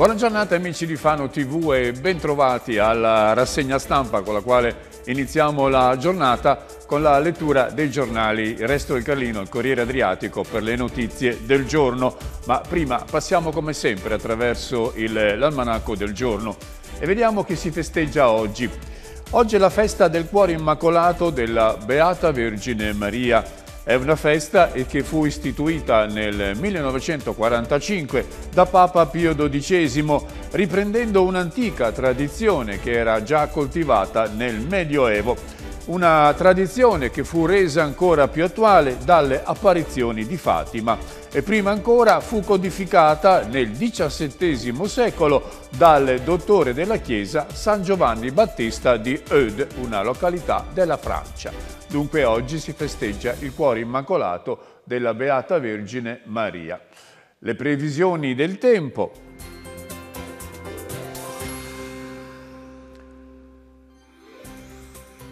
Buona giornata amici di Fano TV e bentrovati alla rassegna stampa con la quale iniziamo la giornata con la lettura dei giornali Resto del Carlino, il Corriere Adriatico per le notizie del giorno. Ma prima passiamo come sempre attraverso l'almanacco del giorno e vediamo chi si festeggia oggi. Oggi è la festa del cuore immacolato della Beata Vergine Maria è una festa che fu istituita nel 1945 da Papa Pio XII, riprendendo un'antica tradizione che era già coltivata nel Medioevo. Una tradizione che fu resa ancora più attuale dalle apparizioni di Fatima e prima ancora fu codificata nel XVII secolo dal dottore della chiesa San Giovanni Battista di Eudes, una località della Francia. Dunque oggi si festeggia il cuore immacolato della Beata Vergine Maria. Le previsioni del tempo.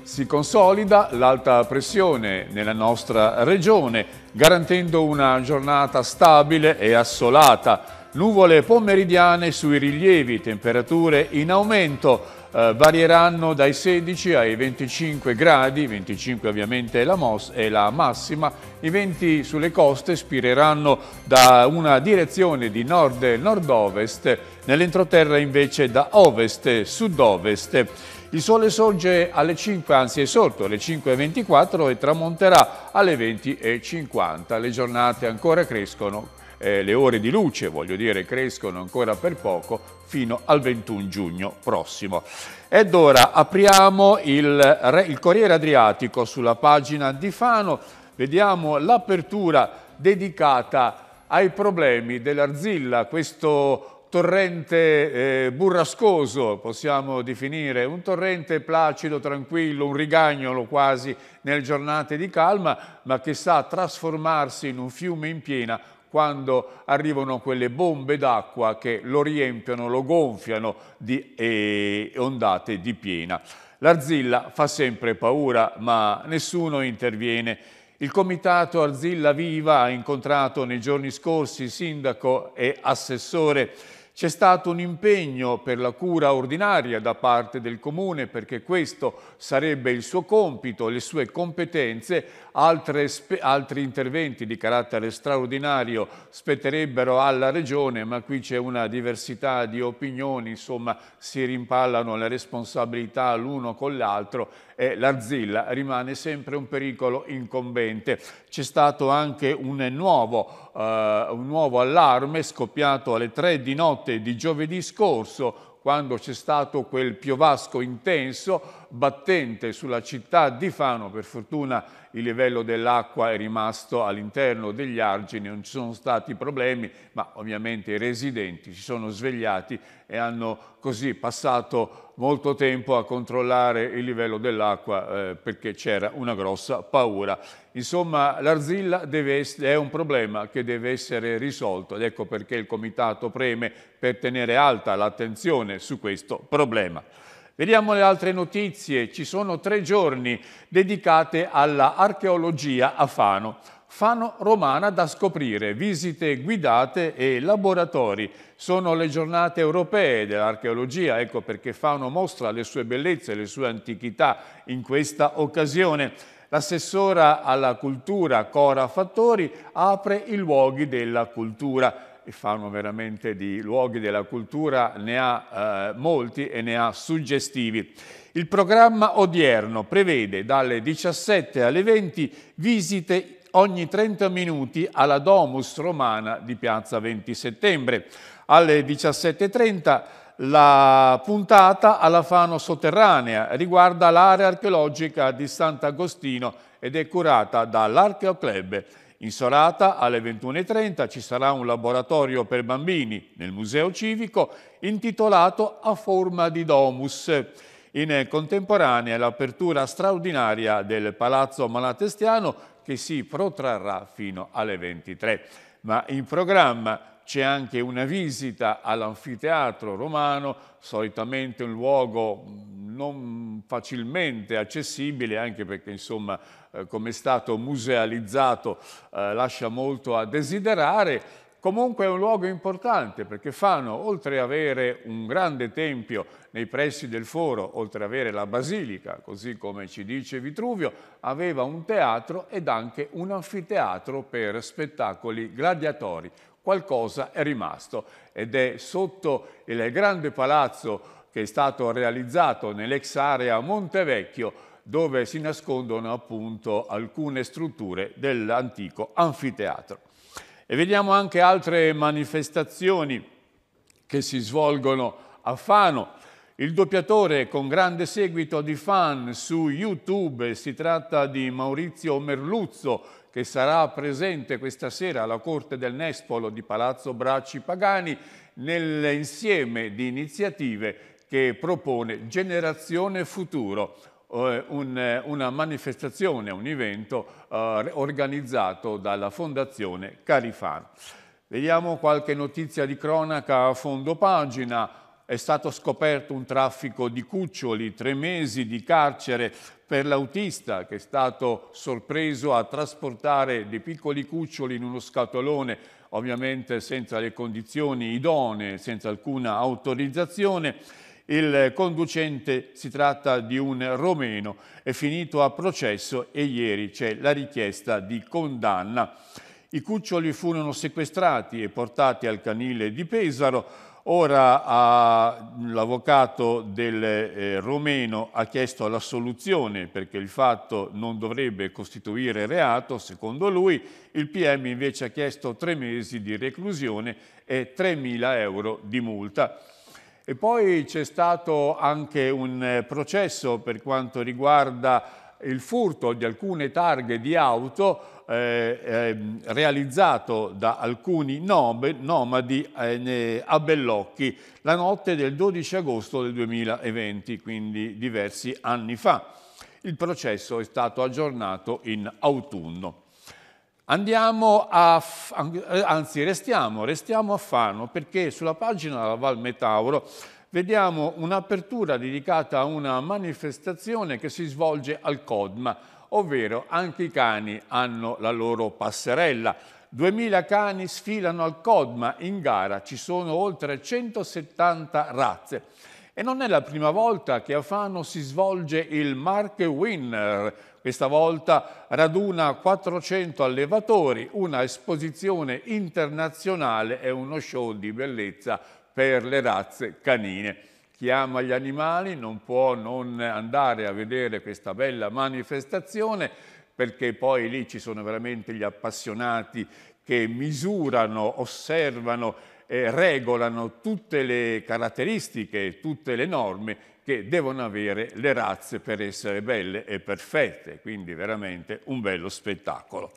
Si consolida l'alta pressione nella nostra regione, garantendo una giornata stabile e assolata Nuvole pomeridiane sui rilievi, temperature in aumento, eh, varieranno dai 16 ai 25 gradi, 25 ovviamente è la, è la, massima, i venti sulle coste spireranno da una direzione di nord e nord-ovest, nell'entroterra invece da ovest e sud-ovest. Il sole sorge alle 5, anzi è sorto alle 5.24 e tramonterà alle 20.50. Le giornate ancora crescono eh, le ore di luce, voglio dire, crescono ancora per poco, fino al 21 giugno prossimo. Ed ora apriamo il, il Corriere Adriatico sulla pagina di Fano, vediamo l'apertura dedicata ai problemi dell'Arzilla, questo torrente eh, burrascoso, possiamo definire, un torrente placido, tranquillo, un rigagnolo quasi nelle giornate di calma, ma che sa trasformarsi in un fiume in piena quando arrivano quelle bombe d'acqua che lo riempiono, lo gonfiano di eh, ondate di piena. L'Arzilla fa sempre paura, ma nessuno interviene. Il comitato Arzilla Viva ha incontrato nei giorni scorsi sindaco e assessore c'è stato un impegno per la cura ordinaria da parte del Comune perché questo sarebbe il suo compito, le sue competenze, Altre, altri interventi di carattere straordinario spetterebbero alla Regione, ma qui c'è una diversità di opinioni, insomma si rimpallano le responsabilità l'uno con l'altro e l'arzilla rimane sempre un pericolo incombente. C'è stato anche un nuovo, eh, un nuovo allarme scoppiato alle tre di notte notte di giovedì scorso, quando c'è stato quel piovasco intenso, battente sulla città di Fano. Per fortuna il livello dell'acqua è rimasto all'interno degli argini, non ci sono stati problemi, ma ovviamente i residenti si sono svegliati e hanno così passato molto tempo a controllare il livello dell'acqua eh, perché c'era una grossa paura. Insomma, l'arzilla è un problema che deve essere risolto ed ecco perché il Comitato preme per tenere alta l'attenzione su questo problema. Vediamo le altre notizie. Ci sono tre giorni dedicate all'archeologia a Fano. Fano Romana da scoprire, visite guidate e laboratori. Sono le giornate europee dell'archeologia, ecco perché Fano mostra le sue bellezze, e le sue antichità in questa occasione. L'assessora alla cultura Cora Fattori apre i luoghi della cultura e fanno veramente di luoghi della cultura, ne ha eh, molti e ne ha suggestivi. Il programma odierno prevede dalle 17 alle 20 visite ogni 30 minuti alla Domus Romana di Piazza 20 Settembre. Alle 17.30 la puntata alla Fano Sotterranea riguarda l'area archeologica di Sant'Agostino ed è curata dall'Archeoclub in serata alle 21.30 ci sarà un laboratorio per bambini nel Museo Civico intitolato A forma di domus. In contemporanea l'apertura straordinaria del Palazzo Malatestiano che si protrarrà fino alle 23. Ma in programma c'è anche una visita all'anfiteatro romano, solitamente un luogo mm, non facilmente accessibile, anche perché insomma eh, come è stato musealizzato eh, lascia molto a desiderare, Comunque è un luogo importante perché Fano, oltre ad avere un grande tempio nei pressi del foro, oltre ad avere la basilica, così come ci dice Vitruvio, aveva un teatro ed anche un anfiteatro per spettacoli gladiatori qualcosa è rimasto ed è sotto il grande palazzo che è stato realizzato nell'ex area Montevecchio dove si nascondono appunto alcune strutture dell'antico anfiteatro. E vediamo anche altre manifestazioni che si svolgono a Fano. Il doppiatore con grande seguito di fan su YouTube, si tratta di Maurizio Merluzzo che sarà presente questa sera alla Corte del Nespolo di Palazzo Bracci Pagani nell'insieme di iniziative che propone Generazione Futuro, eh, eh, una manifestazione, un evento eh, organizzato dalla Fondazione Carifan. Vediamo qualche notizia di cronaca a fondo pagina. È stato scoperto un traffico di cuccioli, tre mesi di carcere per l'autista che è stato sorpreso a trasportare dei piccoli cuccioli in uno scatolone, ovviamente senza le condizioni idonee, senza alcuna autorizzazione. Il conducente si tratta di un romeno, è finito a processo e ieri c'è la richiesta di condanna. I cuccioli furono sequestrati e portati al canile di Pesaro, Ora l'avvocato del eh, Romeno ha chiesto l'assoluzione perché il fatto non dovrebbe costituire reato, secondo lui. Il PM invece ha chiesto tre mesi di reclusione e 3.000 euro di multa. E poi c'è stato anche un eh, processo per quanto riguarda il furto di alcune targhe di auto eh, eh, realizzato da alcuni nobe, nomadi eh, a Bellocchi la notte del 12 agosto del 2020, quindi diversi anni fa. Il processo è stato aggiornato in autunno. Andiamo a, eh, anzi restiamo, restiamo a Fano perché sulla pagina della Val Metauro vediamo un'apertura dedicata a una manifestazione che si svolge al CODMA, ovvero anche i cani hanno la loro passerella. 2000 cani sfilano al Codma in gara, ci sono oltre 170 razze. E non è la prima volta che a Fano si svolge il Mark Winner. Questa volta raduna 400 allevatori, una esposizione internazionale e uno show di bellezza per le razze canine. Chi ama gli animali non può non andare a vedere questa bella manifestazione perché poi lì ci sono veramente gli appassionati che misurano, osservano e regolano tutte le caratteristiche, tutte le norme che devono avere le razze per essere belle e perfette, quindi veramente un bello spettacolo.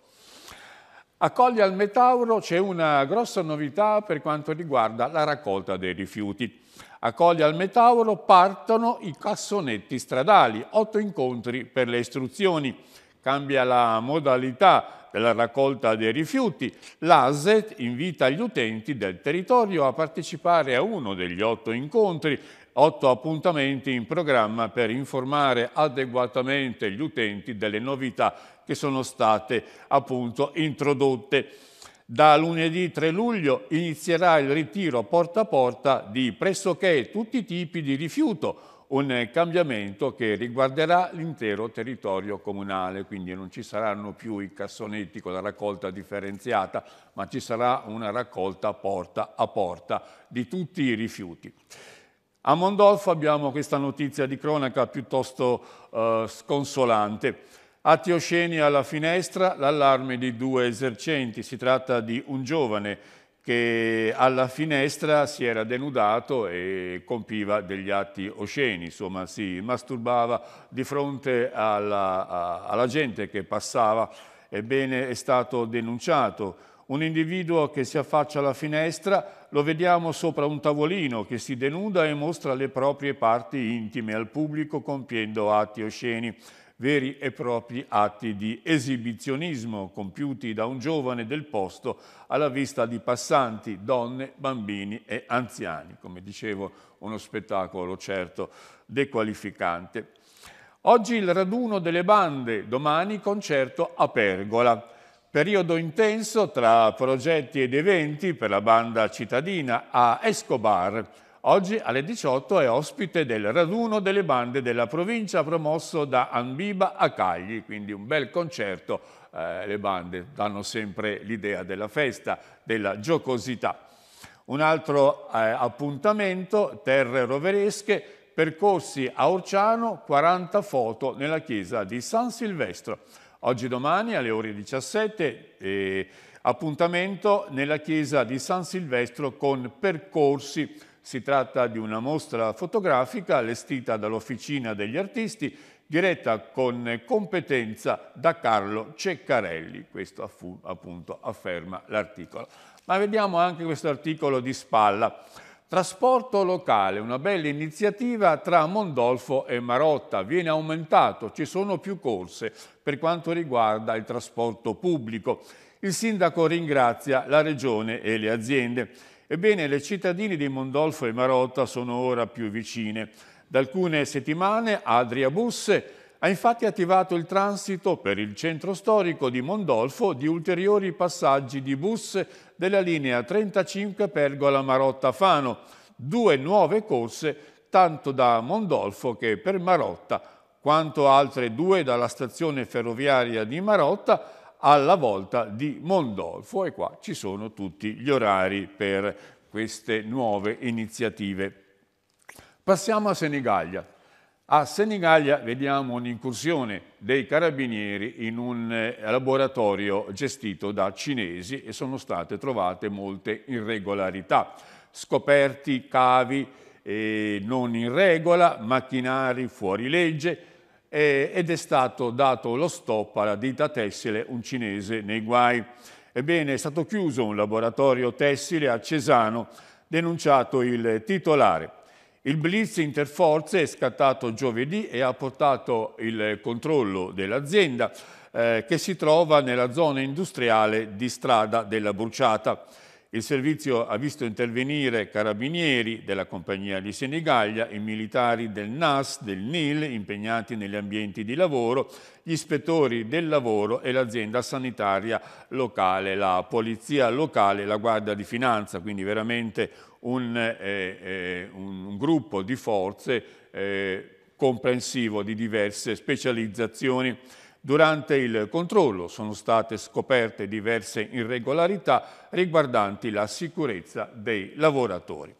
A Colli al Metauro c'è una grossa novità per quanto riguarda la raccolta dei rifiuti accoglie al Metauro partono i cassonetti stradali, otto incontri per le istruzioni. Cambia la modalità della raccolta dei rifiuti. L'ASET invita gli utenti del territorio a partecipare a uno degli otto incontri otto appuntamenti in programma per informare adeguatamente gli utenti delle novità che sono state appunto introdotte. Da lunedì 3 luglio inizierà il ritiro porta a porta di pressoché tutti i tipi di rifiuto, un cambiamento che riguarderà l'intero territorio comunale, quindi non ci saranno più i cassonetti con la raccolta differenziata, ma ci sarà una raccolta porta a porta di tutti i rifiuti. A Mondolfo abbiamo questa notizia di cronaca piuttosto eh, sconsolante. A Tiosceni alla finestra l'allarme di due esercenti, si tratta di un giovane che alla finestra si era denudato e compiva degli atti osceni, insomma si masturbava di fronte alla, a, alla gente che passava, ebbene è stato denunciato. Un individuo che si affaccia alla finestra lo vediamo sopra un tavolino che si denuda e mostra le proprie parti intime al pubblico compiendo atti osceni veri e propri atti di esibizionismo compiuti da un giovane del posto alla vista di passanti, donne, bambini e anziani. Come dicevo, uno spettacolo certo dequalificante. Oggi il raduno delle bande, domani concerto a Pergola. Periodo intenso tra progetti ed eventi per la banda cittadina a Escobar, Oggi alle 18 è ospite del raduno delle bande della provincia promosso da Ambiba a Cagli, quindi un bel concerto. Eh, le bande danno sempre l'idea della festa, della giocosità. Un altro eh, appuntamento, Terre Roveresche, percorsi a Orciano, 40 foto nella chiesa di San Silvestro. Oggi domani alle ore 17 eh, appuntamento nella chiesa di San Silvestro con percorsi si tratta di una mostra fotografica allestita dall'Officina degli Artisti, diretta con competenza da Carlo Ceccarelli. Questo appunto afferma l'articolo. Ma vediamo anche questo articolo di spalla. Trasporto locale, una bella iniziativa tra Mondolfo e Marotta. Viene aumentato, ci sono più corse per quanto riguarda il trasporto pubblico. Il sindaco ringrazia la regione e le aziende. Ebbene, le cittadine di Mondolfo e Marotta sono ora più vicine. Da alcune settimane Adria Busse ha infatti attivato il transito per il centro storico di Mondolfo di ulteriori passaggi di bus della linea 35 Pergola Marotta Fano, due nuove corse tanto da Mondolfo che per Marotta, quanto altre due dalla stazione ferroviaria di Marotta alla volta di Mondolfo e qua ci sono tutti gli orari per queste nuove iniziative. Passiamo a Senigallia. A Senigallia vediamo un'incursione dei carabinieri in un eh, laboratorio gestito da cinesi e sono state trovate molte irregolarità, scoperti cavi eh, non in regola, macchinari fuori legge, eh, ed è stato dato lo stop alla ditta tessile, un cinese nei guai. Ebbene, è stato chiuso un laboratorio tessile a Cesano, denunciato il titolare. Il blitz interforze è scattato giovedì e ha portato il controllo dell'azienda eh, che si trova nella zona industriale di strada della Bruciata. Il servizio ha visto intervenire carabinieri della compagnia di Senigallia, i militari del NAS, del NIL, impegnati negli ambienti di lavoro, gli ispettori del lavoro e l'azienda sanitaria locale, la polizia locale, la guardia di finanza, quindi veramente un, eh, eh, un gruppo di forze eh, comprensivo di diverse specializzazioni. Durante il controllo sono state scoperte diverse irregolarità riguardanti la sicurezza dei lavoratori.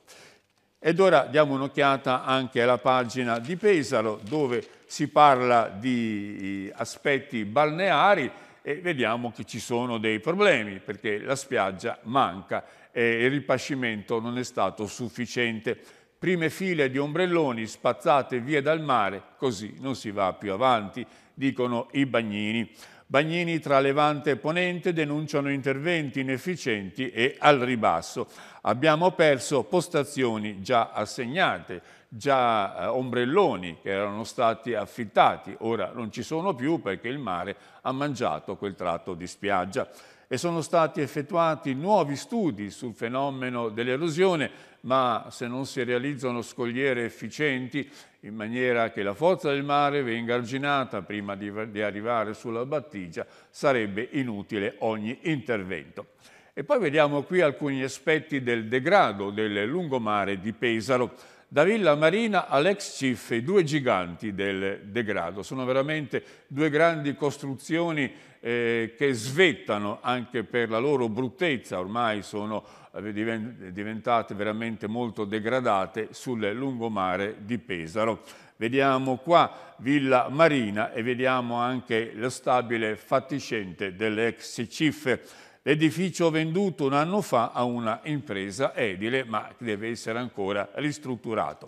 Ed ora diamo un'occhiata anche alla pagina di Pesaro dove si parla di eh, aspetti balneari e vediamo che ci sono dei problemi perché la spiaggia manca e il ripascimento non è stato sufficiente. Prime file di ombrelloni spazzate via dal mare, così non si va più avanti dicono i bagnini. Bagnini tra Levante e Ponente denunciano interventi inefficienti e al ribasso. Abbiamo perso postazioni già assegnate, già eh, ombrelloni che erano stati affittati, ora non ci sono più perché il mare ha mangiato quel tratto di spiaggia e sono stati effettuati nuovi studi sul fenomeno dell'erosione, ma se non si realizzano scogliere efficienti in maniera che la forza del mare venga arginata prima di, di arrivare sulla battigia, sarebbe inutile ogni intervento. E poi vediamo qui alcuni aspetti del degrado del lungomare di Pesaro. Da Villa Marina all'ex Cif, i due giganti del degrado. Sono veramente due grandi costruzioni eh, che svettano anche per la loro bruttezza, ormai sono eh, diventate veramente molto degradate sul lungomare di Pesaro. Vediamo qua Villa Marina e vediamo anche lo stabile fatiscente dell'ex CIF. L'edificio venduto un anno fa a una impresa edile, ma deve essere ancora ristrutturato.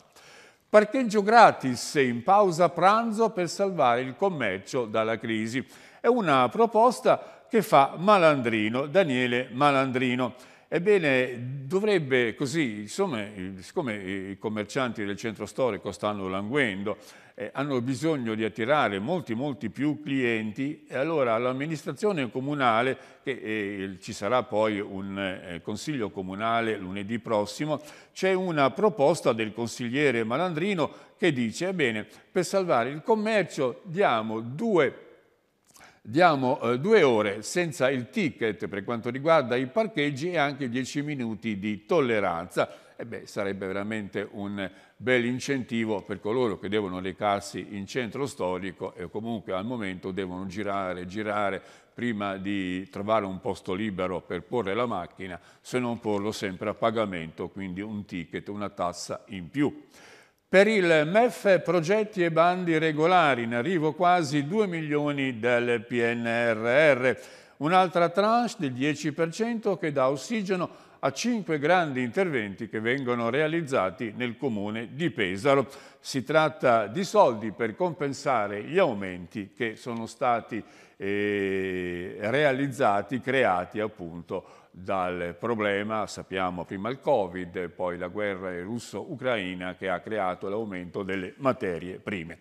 Parcheggio gratis in pausa pranzo per salvare il commercio dalla crisi. È una proposta che fa Malandrino, Daniele Malandrino. Ebbene, dovrebbe così, insomma, siccome i commercianti del centro storico stanno languendo, eh, hanno bisogno di attirare molti, molti più clienti, e allora l'amministrazione comunale, che eh, ci sarà poi un eh, consiglio comunale lunedì prossimo, c'è una proposta del consigliere Malandrino che dice, ebbene, per salvare il commercio diamo due diamo eh, due ore senza il ticket per quanto riguarda i parcheggi e anche 10 minuti di tolleranza. E beh, sarebbe veramente un bel incentivo per coloro che devono recarsi in centro storico e comunque al momento devono girare, girare prima di trovare un posto libero per porre la macchina, se non porlo sempre a pagamento, quindi un ticket, una tassa in più. Per il MEF progetti e bandi regolari, in arrivo quasi 2 milioni del PNRR. Un'altra tranche del 10% che dà ossigeno a cinque grandi interventi che vengono realizzati nel comune di Pesaro. Si tratta di soldi per compensare gli aumenti che sono stati eh, realizzati, creati appunto dal problema, sappiamo prima il Covid, poi la guerra russo-ucraina che ha creato l'aumento delle materie prime.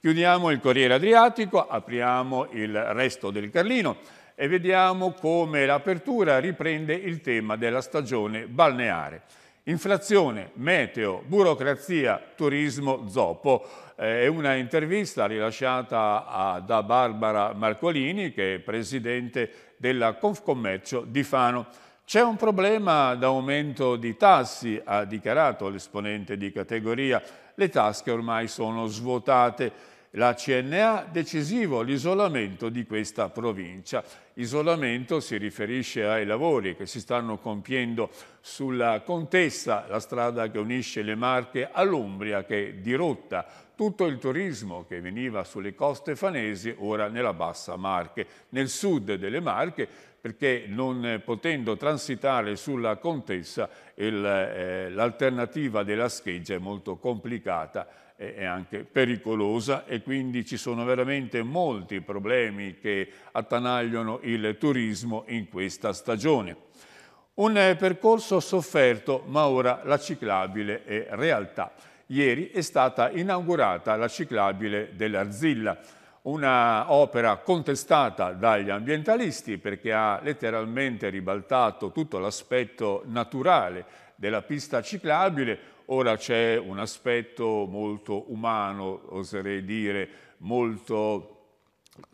Chiudiamo il Corriere Adriatico, apriamo il resto del Carlino e vediamo come l'apertura riprende il tema della stagione balneare. Inflazione, meteo, burocrazia, turismo, zoppo. Eh, è una intervista rilasciata da Barbara Marcolini, che è presidente della Confcommercio di Fano. C'è un problema d'aumento di tassi, ha dichiarato l'esponente di categoria. Le tasche ormai sono svuotate la CNA decisivo l'isolamento di questa provincia. Isolamento si riferisce ai lavori che si stanno compiendo sulla Contessa, la strada che unisce le Marche all'Umbria che è dirotta. Tutto il turismo che veniva sulle coste fanesi ora nella bassa Marche, nel sud delle Marche perché non potendo transitare sulla Contessa eh, l'alternativa della scheggia è molto complicata è anche pericolosa e quindi ci sono veramente molti problemi che attanagliano il turismo in questa stagione. Un eh, percorso sofferto, ma ora la ciclabile è realtà. Ieri è stata inaugurata la ciclabile dell'Arzilla, un'opera contestata dagli ambientalisti perché ha letteralmente ribaltato tutto l'aspetto naturale della pista ciclabile, Ora c'è un aspetto molto umano, oserei dire, molto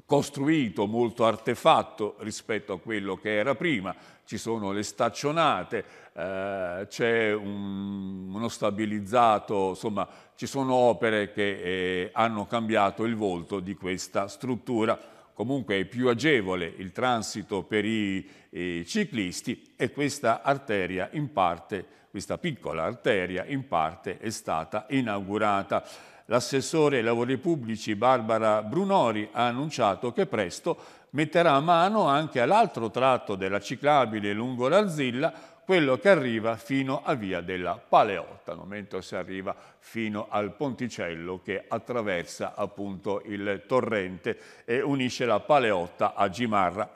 costruito, molto artefatto rispetto a quello che era prima. Ci sono le staccionate, eh, c'è un, uno stabilizzato, insomma ci sono opere che eh, hanno cambiato il volto di questa struttura. Comunque è più agevole il transito per i, i ciclisti e questa arteria in parte questa piccola arteria in parte è stata inaugurata. L'assessore ai lavori pubblici Barbara Brunori ha annunciato che presto metterà mano anche all'altro tratto della ciclabile lungo l'Arzilla, quello che arriva fino a via della Paleotta, momento si arriva fino al ponticello che attraversa appunto il torrente e unisce la Paleotta a Gimarra.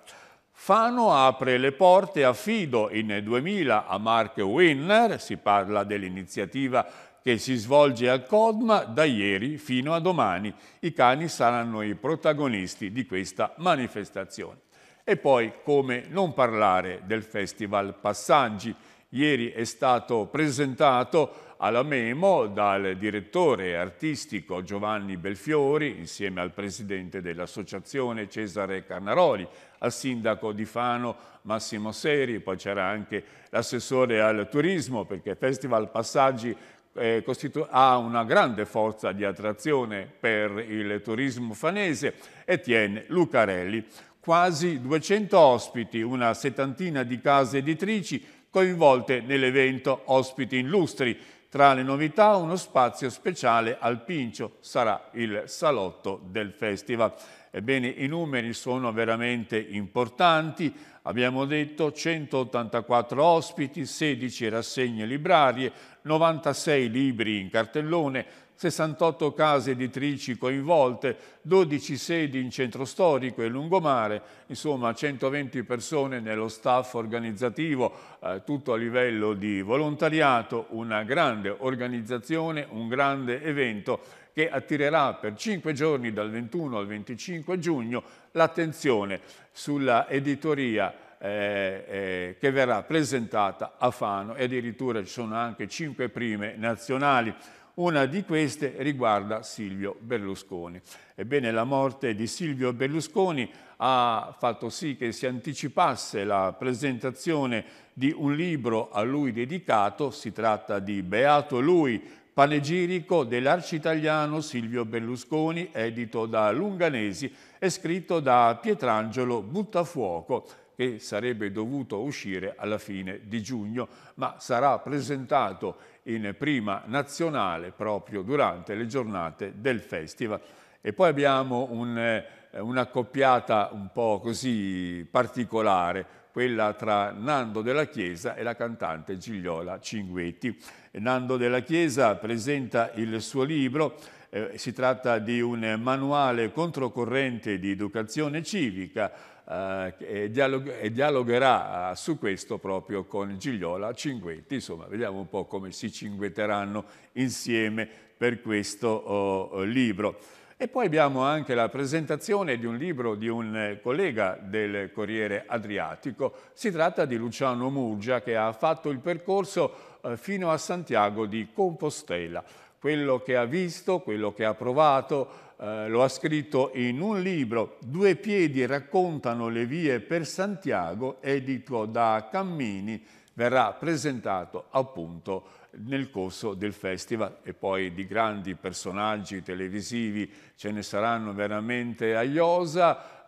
Fano apre le porte a Fido in 2000 a Mark Winner, si parla dell'iniziativa che si svolge al Codma da ieri fino a domani. I cani saranno i protagonisti di questa manifestazione. E poi come non parlare del Festival Passaggi. Ieri è stato presentato alla Memo dal direttore artistico Giovanni Belfiori insieme al presidente dell'associazione Cesare Carnaroli, al sindaco di Fano Massimo Seri, poi c'era anche l'assessore al turismo perché Festival Passaggi eh, ha una grande forza di attrazione per il turismo fanese, Etienne Lucarelli. Quasi 200 ospiti, una settantina di case editrici coinvolte nell'evento Ospiti Illustri, tra le novità uno spazio speciale al Pincio sarà il salotto del festival. Ebbene, i numeri sono veramente importanti. Abbiamo detto 184 ospiti, 16 rassegne librarie, 96 libri in cartellone, 68 case editrici coinvolte, 12 sedi in centro storico e lungomare, insomma 120 persone nello staff organizzativo, eh, tutto a livello di volontariato, una grande organizzazione, un grande evento che attirerà per 5 giorni dal 21 al 25 giugno l'attenzione sulla editoria eh, eh, che verrà presentata a Fano e addirittura ci sono anche 5 prime nazionali. Una di queste riguarda Silvio Berlusconi. Ebbene, la morte di Silvio Berlusconi ha fatto sì che si anticipasse la presentazione di un libro a lui dedicato, si tratta di Beato lui, panegirico dell'arcitaliano Silvio Berlusconi, edito da Lunganesi e scritto da Pietrangelo Buttafuoco, che sarebbe dovuto uscire alla fine di giugno, ma sarà presentato in prima nazionale proprio durante le giornate del festival. E poi abbiamo un, eh, una coppiata un po' così particolare, quella tra Nando della Chiesa e la cantante Gigliola Cinguetti. Nando della Chiesa presenta il suo libro, eh, si tratta di un manuale controcorrente di educazione civica eh, e, dialog e, dialogherà eh, su questo proprio con Gigliola Cinguetti, insomma vediamo un po' come si cinguetteranno insieme per questo oh, oh, libro. E poi abbiamo anche la presentazione di un libro di un eh, collega del Corriere Adriatico. Si tratta di Luciano Muggia che ha fatto il percorso eh, fino a Santiago di Compostela. Quello che ha visto, quello che ha provato, eh, lo ha scritto in un libro, Due piedi raccontano le vie per Santiago, edito da Cammini, verrà presentato appunto nel corso del festival e poi di grandi personaggi televisivi ce ne saranno veramente a iosa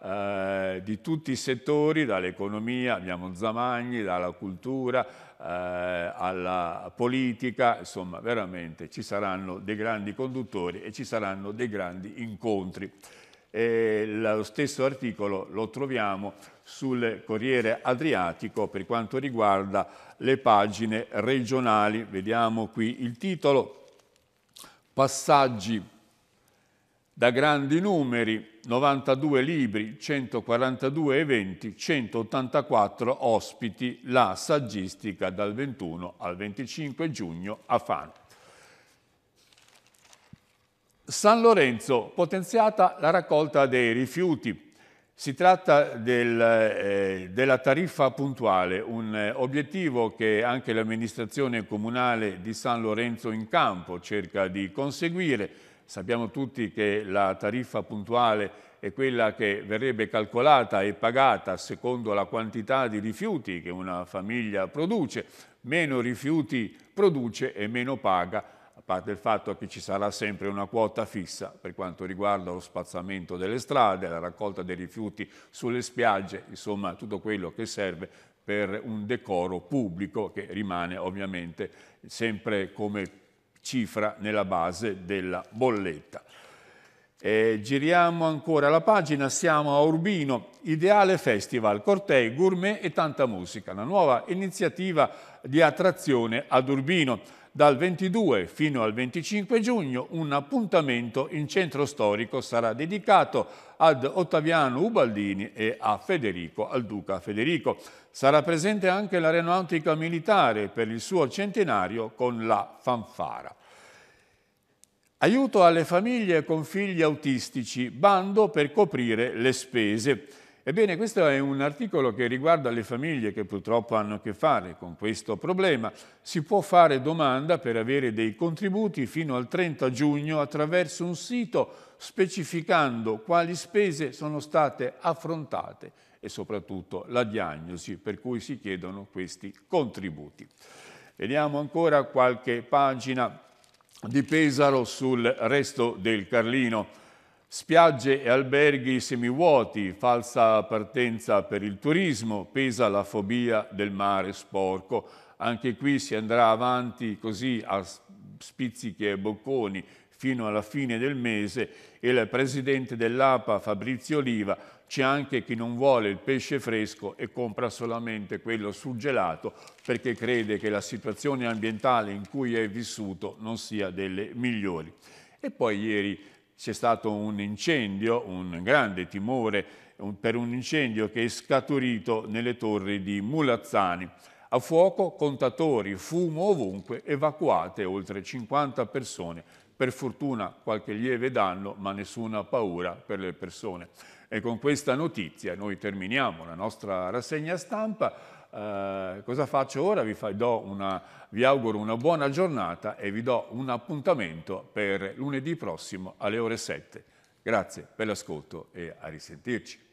eh, di tutti i settori, dall'economia, abbiamo Zamagni, dalla cultura, eh, alla politica, insomma veramente ci saranno dei grandi conduttori e ci saranno dei grandi incontri. E lo stesso articolo lo troviamo sul Corriere Adriatico per quanto riguarda le pagine regionali. Vediamo qui il titolo. Passaggi da grandi numeri, 92 libri, 142 eventi, 184 ospiti, la saggistica dal 21 al 25 giugno a Fano. San Lorenzo, potenziata la raccolta dei rifiuti. Si tratta del, eh, della tariffa puntuale, un obiettivo che anche l'amministrazione comunale di San Lorenzo in campo cerca di conseguire Sappiamo tutti che la tariffa puntuale è quella che verrebbe calcolata e pagata secondo la quantità di rifiuti che una famiglia produce. Meno rifiuti produce e meno paga, a parte il fatto che ci sarà sempre una quota fissa per quanto riguarda lo spazzamento delle strade, la raccolta dei rifiuti sulle spiagge, insomma tutto quello che serve per un decoro pubblico che rimane ovviamente sempre come cifra nella base della bolletta. E giriamo ancora la pagina, siamo a Urbino, Ideale Festival, cortei, gourmet e tanta musica, una nuova iniziativa di attrazione ad Urbino. Dal 22 fino al 25 giugno un appuntamento in centro storico sarà dedicato ad Ottaviano Ubaldini e a Federico, al duca Federico. Sarà presente anche l'aeronautica militare per il suo centenario con la fanfara. Aiuto alle famiglie con figli autistici, bando per coprire le spese. Ebbene, questo è un articolo che riguarda le famiglie che purtroppo hanno a che fare con questo problema. Si può fare domanda per avere dei contributi fino al 30 giugno attraverso un sito specificando quali spese sono state affrontate e soprattutto la diagnosi per cui si chiedono questi contributi. Vediamo ancora qualche pagina di Pesaro sul resto del Carlino. Spiagge e alberghi semivuoti, falsa partenza per il turismo, pesa la fobia del mare sporco. Anche qui si andrà avanti così a spizziche e bocconi fino alla fine del mese e il presidente dell'APA Fabrizio Oliva c'è anche chi non vuole il pesce fresco e compra solamente quello surgelato perché crede che la situazione ambientale in cui è vissuto non sia delle migliori. E poi ieri c'è stato un incendio, un grande timore per un incendio che è scaturito nelle torri di Mulazzani. A fuoco, contatori, fumo ovunque, evacuate oltre 50 persone. Per fortuna qualche lieve danno, ma nessuna paura per le persone. E con questa notizia noi terminiamo la nostra rassegna stampa. Eh, cosa faccio ora? Vi, fa, una, vi auguro una buona giornata e vi do un appuntamento per lunedì prossimo alle ore 7. Grazie per l'ascolto e a risentirci.